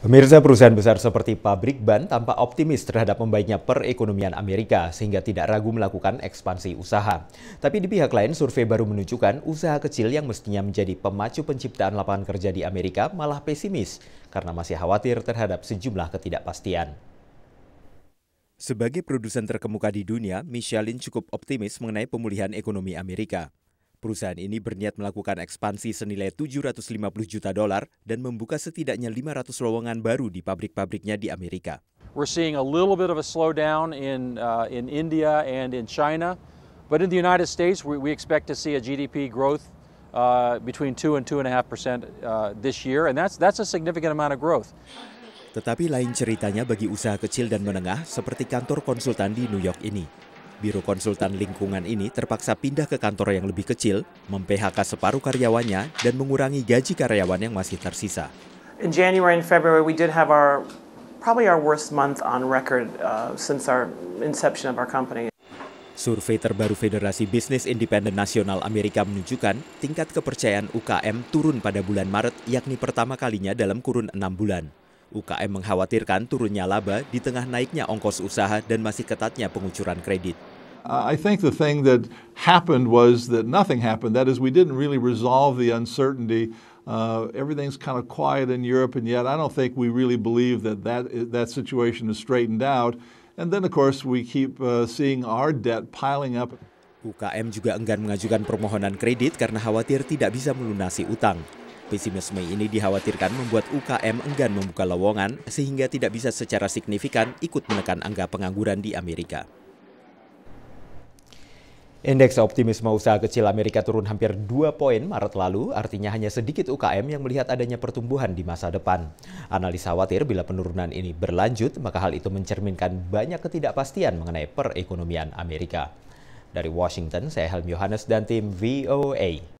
Pemirsa perusahaan besar seperti pabrik ban tampak optimis terhadap membaiknya perekonomian Amerika sehingga tidak ragu melakukan ekspansi usaha. Tapi di pihak lain, survei baru menunjukkan usaha kecil yang mestinya menjadi pemacu penciptaan lapangan kerja di Amerika malah pesimis karena masih khawatir terhadap sejumlah ketidakpastian. Sebagai produsen terkemuka di dunia, Michelin cukup optimis mengenai pemulihan ekonomi Amerika. Perusahaan ini berniat melakukan ekspansi senilai 750 juta dolar dan membuka setidaknya 500 lowongan baru di pabrik-pabriknya di Amerika. We're seeing a little bit of a slowdown in uh, in India and in China, but in the United States we, we expect to see a GDP growth uh, between 2 and 2.5 percent uh, this year, and that's that's a significant amount of growth. Tetapi lain ceritanya bagi usaha kecil dan menengah seperti kantor konsultan di New York ini. Biro Konsultan Lingkungan ini terpaksa pindah ke kantor yang lebih kecil, memphk separuh karyawannya, dan mengurangi gaji karyawan yang masih tersisa. In January and February, we did have our probably our worst month on record uh, since our inception of our company. Survei terbaru Federasi Bisnis Independen Nasional Amerika menunjukkan tingkat kepercayaan UKM turun pada bulan Maret yakni pertama kalinya dalam kurun enam bulan. UKM mengkhawatirkan turunnya laba di tengah naiknya ongkos usaha dan masih ketatnya pengucuran kredit. Uh, I think the thing that happened was that nothing happened. That is, we didn't really resolve the uncertainty. Uh, everything's kind of quiet in Europe, and yet I don't think we really believe that that, that situation is straightened out. And then, of course, we keep uh, seeing our debt piling up. UKM juga enggan mengajukan permohonan kredit karena khawatir tidak bisa melunasi utang. Pesimisme ini dikhawatirkan membuat UKM enggan membuka lowongan sehingga tidak bisa secara signifikan ikut menekan angka pengangguran di Amerika. Indeks optimisme usaha kecil Amerika turun hampir 2 poin Maret lalu, artinya hanya sedikit UKM yang melihat adanya pertumbuhan di masa depan. Analis khawatir bila penurunan ini berlanjut, maka hal itu mencerminkan banyak ketidakpastian mengenai perekonomian Amerika. Dari Washington, saya Helm Yohanes dan tim VOA.